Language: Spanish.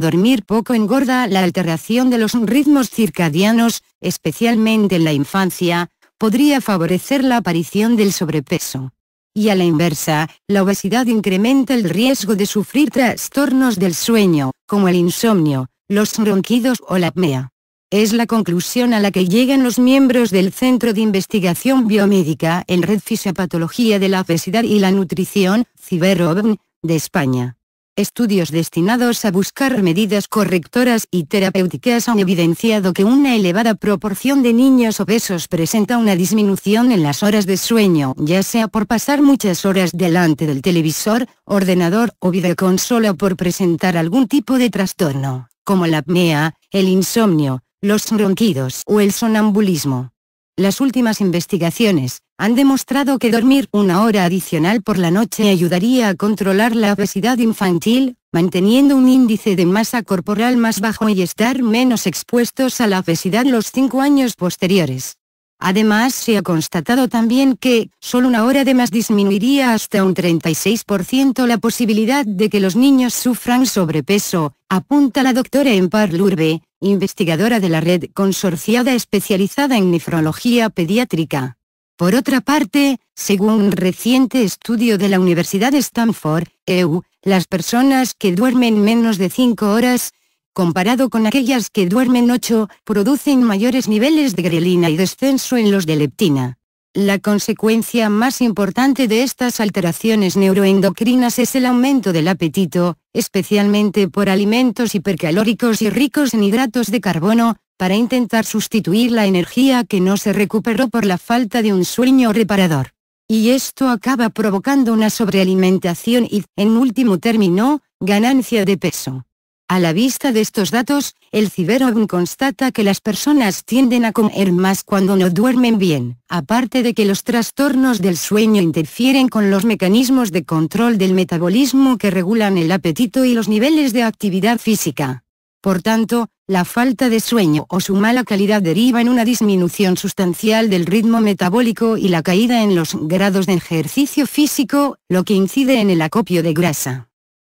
Dormir poco engorda la alteración de los ritmos circadianos, especialmente en la infancia, podría favorecer la aparición del sobrepeso. Y a la inversa, la obesidad incrementa el riesgo de sufrir trastornos del sueño, como el insomnio, los ronquidos o la apnea. Es la conclusión a la que llegan los miembros del Centro de Investigación Biomédica en Red Fisiopatología de la Obesidad y la Nutrición, CiberOVN, de España. Estudios destinados a buscar medidas correctoras y terapéuticas han evidenciado que una elevada proporción de niños obesos presenta una disminución en las horas de sueño, ya sea por pasar muchas horas delante del televisor, ordenador o videoconsola o por presentar algún tipo de trastorno, como la apnea, el insomnio, los ronquidos o el sonambulismo. Las últimas investigaciones han demostrado que dormir una hora adicional por la noche ayudaría a controlar la obesidad infantil, manteniendo un índice de masa corporal más bajo y estar menos expuestos a la obesidad los cinco años posteriores. Además se ha constatado también que, solo una hora de más disminuiría hasta un 36% la posibilidad de que los niños sufran sobrepeso, apunta la doctora Empar Lurbe, investigadora de la red consorciada especializada en nefrología pediátrica. Por otra parte, según un reciente estudio de la Universidad de Stanford, EU, las personas que duermen menos de 5 horas, comparado con aquellas que duermen 8, producen mayores niveles de grelina y descenso en los de leptina. La consecuencia más importante de estas alteraciones neuroendocrinas es el aumento del apetito, especialmente por alimentos hipercalóricos y ricos en hidratos de carbono, para intentar sustituir la energía que no se recuperó por la falta de un sueño reparador. Y esto acaba provocando una sobrealimentación y, en último término, ganancia de peso. A la vista de estos datos, el ciberón constata que las personas tienden a comer más cuando no duermen bien, aparte de que los trastornos del sueño interfieren con los mecanismos de control del metabolismo que regulan el apetito y los niveles de actividad física. Por tanto, la falta de sueño o su mala calidad deriva en una disminución sustancial del ritmo metabólico y la caída en los grados de ejercicio físico, lo que incide en el acopio de grasa.